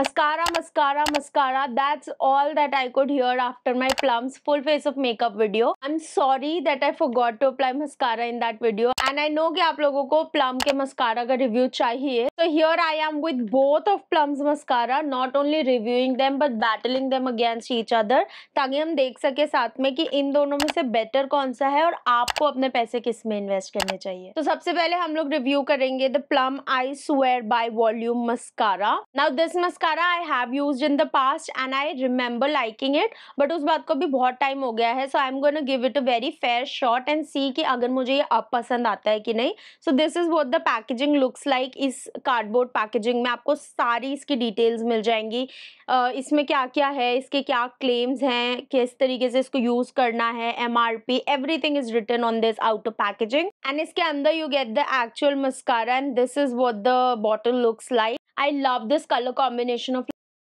mascara mascara mascara that's all that i could hear after my plums full face of makeup video i'm sorry that i forgot to apply mascara in that video and i know ki aap logo ko plum ke mascara ka review chahiye so here i am with both of plums mascara not only reviewing them but battling them against each other ताकि हम देख सके साथ में कि इन दोनों में से बेटर कौन सा है और आपको अपने पैसे किस में इन्वेस्ट करने चाहिए तो सबसे पहले हम लोग रिव्यू करेंगे the Plum eye swear by volume mascara now this mascara सारा I have use in the past and I remember liking it but उस बात को भी बहुत टाइम हो गया है so I am gonna give it a very fair shot and see कि अगर मुझे ये अब पसंद आता है कि नहीं so this is what the packaging looks like इस कार्डबोर्ड पैकेजिंग में आपको सारी इसकी डिटेल्स मिल जाएंगी uh, इसमें क्या क्या है इसके क्या क्लेम्स हैं किस तरीके से इसको यूज़ करना है M R P everything is written on this out of packaging and इसके अंदर you get the actual mascara and this is what the bottle looks like I love this color combination of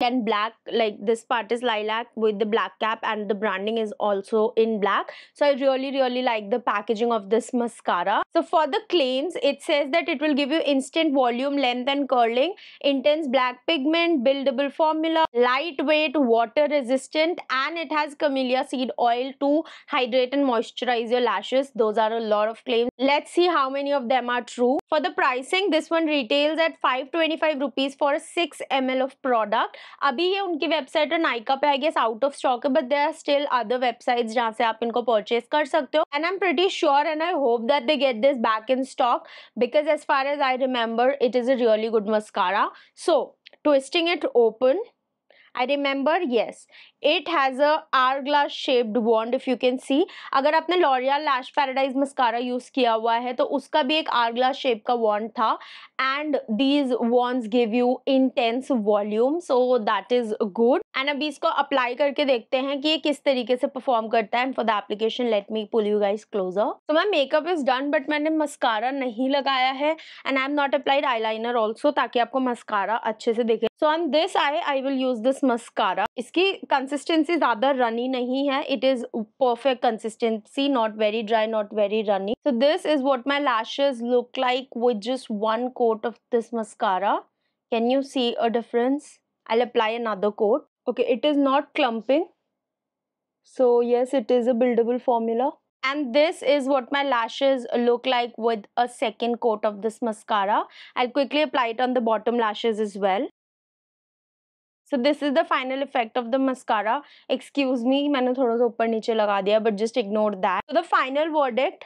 and black like this part is lilac with the black cap and the branding is also in black so i really really like the packaging of this mascara so for the claims it says that it will give you instant volume length and curling intense black pigment buildable formula lightweight water resistant and it has camellia seed oil to hydrate and moisturize your lashes those are a lot of claims let's see how many of them are true for the pricing this one retails at 525 rupees for 6 ml of product अभी ये उनकी website और नाइका पे I guess out of stock है but there are still other website जहाँ से आप इनको परचेज कर सकते हो and I am pretty sure and I hope that they get this back in stock because as far as I remember it is a really good mascara so twisting it open I remember yes it has a hourglass shaped wand if you can see अगर आपने L'Oreal lash paradise mascara use किया हुआ है तो उसका भी एक are glass shape का वॉन्ड था and these wands give you intense volume so that is good and अभी इसको अप्लाई करके देखते हैं कि ये किस तरीके से परफॉर्म करता है and for the application let me pull you guys closer तो ma'am makeup is done but मैंने मस्कारा नहीं लगाया है and I am not applied eye liner also ताकि आपको मस्कारा अच्छे से देखे so on this eye I will use this mascara. इसकी consistency is ज़्यादा runny नहीं है. It is perfect consistency, not very dry, not very runny. So this is what my lashes look like with just one coat of this mascara. Can you see a difference? I'll apply another coat. Okay, it is not clumping. So yes, it is a buildable formula. And this is what my lashes look like with a second coat of this mascara. I'll quickly apply it on the bottom lashes as well. So this is the final effect of the mascara excuse me मैंने थोड़ा सा ऊपर नीचे लगा दिया but just ignore that the final verdict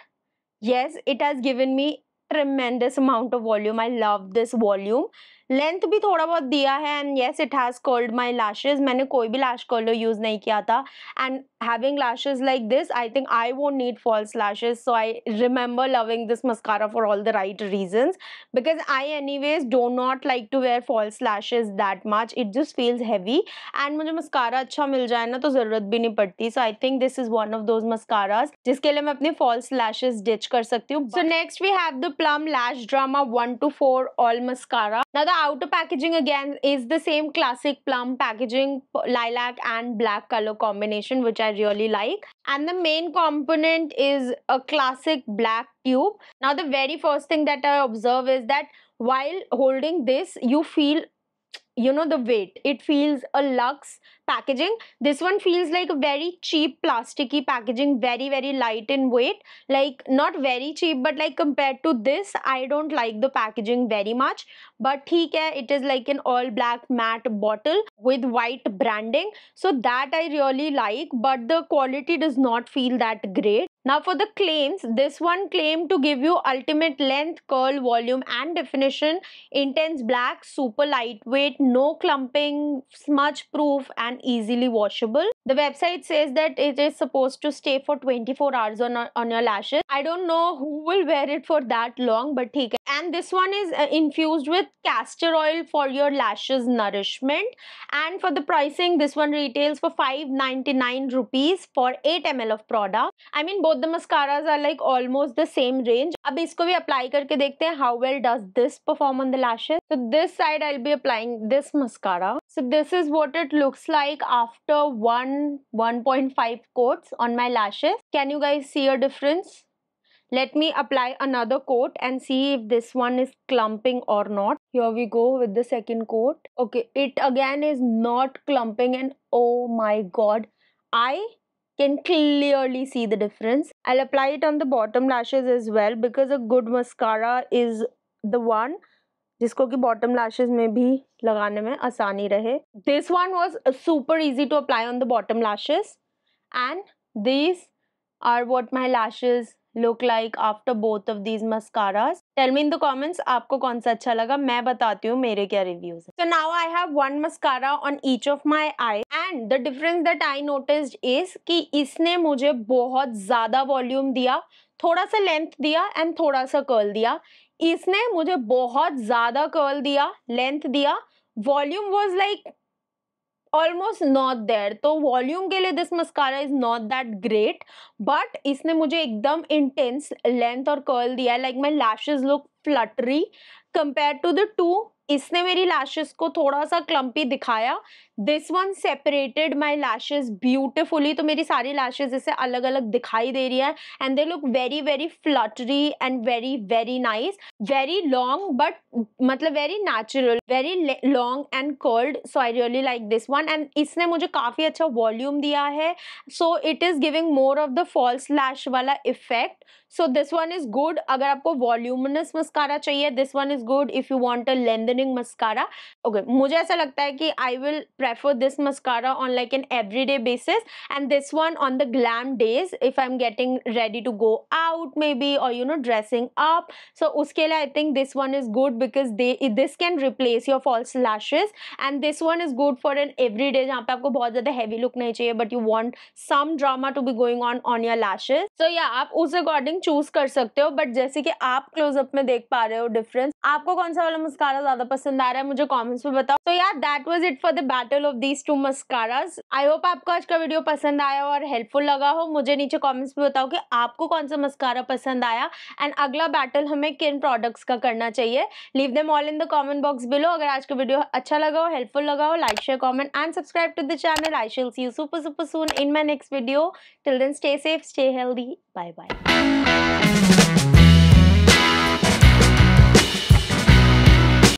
yes it has given me tremendous amount of volume I love this volume length भी थोड़ा बहुत दिया है and yes it has curled my lashes मैंने कोई भी लाश कर्लर यूज़ नहीं किया था and having lashes like this I think I won't need false lashes so I remember loving this mascara for all the right reasons because I anyways do not like to wear false lashes that much it just feels heavy and मुझे mascara अच्छा मिल जाए ना तो ज़रूरत भी नहीं पड़ती so I think this is one of those mascaras जिसके लिए मैं अपने फॉल्स लैशेज डिच कर सकती हूँ so next we have the plum lash drama one two four all mascara ना the outer packaging again is the same classic plum packaging, lilac and black color combination which I really like. And the main component is a classic black tube. Now the very first thing that I observe is that while holding this you feel you know the weight it feels a luxe packaging this one feels like a very cheap plasticky packaging very very light in weight like not very cheap but like compared to this i don't like the packaging very much but theek hai, it is like an all black matte bottle with white branding. So that I really like, but the quality does not feel that great. Now for the claims, this one claimed to give you ultimate length, curl, volume and definition, intense black, super lightweight, no clumping, smudge proof and easily washable. The website says that it is supposed to stay for 24 hours on, on your lashes. I don't know who will wear it for that long but okay. And this one is uh, infused with with castor oil for your lashes nourishment and for the pricing this one retails for 599 rupees for 8 ml of product i mean both the mascaras are like almost the same range ab isko bhi apply karke dekhte hain how well does this perform on the lashes so this side i'll be applying this mascara so this is what it looks like after 1 1.5 coats on my lashes can you guys see a difference let me apply another coat and see if this one is clumping or not. Here we go with the second coat. Okay, it again is not clumping and oh my god, I can clearly see the difference. I'll apply it on the bottom lashes as well because a good mascara is the one जिसको कि bottom lashes में भी लगाने में आसानी रहे This one was super easy to apply on the bottom lashes, and these are what my lashes. Look like after both of these mascaras tell me in the comments आपको कौन सा अच्छा लगा मैं बताती हूँ मेरे क्या रिव्यूज तो now I have one mascara on each of my eye and the difference that I notice is कि इसने मुझे बहुत ज़्यादा वॉल्यूम दिया थोड़ा सा लेंथ दिया एंड थोड़ा सा कर्ल दिया इसने मुझे बहुत ज़्यादा कर्ल दिया लेंथ दिया volume was like almost not there तो वॉल्यूम के लिए this mascara is not that great but इसने मुझे एकदम इंटेंस लेंथ और कर्ल दिया है like my lashes look fluttery compare to the two इसने मेरी लैशेस को थोड़ा सा क्लम्पी दिखाया this one separated my lashes beautifully तो मेरी सारी लैशेज इसे अलग अलग दिखाई दे रही है and they look very very fluttery and very very nice very long but मतलब very natural very long and curled so I really like this one and इसने मुझे काफ़ी अच्छा वॉल्यूम दिया है so it is giving more of the false lash वाला effect so this one is good अगर आपको वॉल्यूमनस मस्कारा चाहिए this one is good if you want a lengthening mascara okay मुझे ऐसा लगता है कि I will prefer this mascara on like an every day basis and this one on the glam days if I am getting ready to go out maybe और you know dressing up so उसके लिए I think this one is good because they this can replace your false lashes and this one is good for an every day जहाँ पे आपको बहुत ज्यादा heavy look नहीं चाहिए but you want some drama to be going on on your lashes so या आप उस अकॉर्डिंग चूज कर सकते हो बट जैसे कि आप क्लोजअप में देख पा रहे हो डिफरेंस आप आपको कौन सा वाला मस्कारा ज्यादा पसंद आ रहा है मुझे कमेंट्स में बताओ तो यार that was it for the battle of these two mascaras I hope आपको आज का वीडियो पसंद आया और हेल्पफुल लगा हो मुझे नीचे कॉमेंट्स में बताओ कि आपको कौन सा मस्कारा पसंद आया एंड अगला बैटल हमें किन प्रोडक्ट्स का करना चाहिए leave them all in the comment box below अगर आज का वीडियो अच्छा लगा हो हेल्पफुल लगा हो like share comment and subscribe to the channel I shall see you super super soon in my next video till then stay safe stay healthy bye bye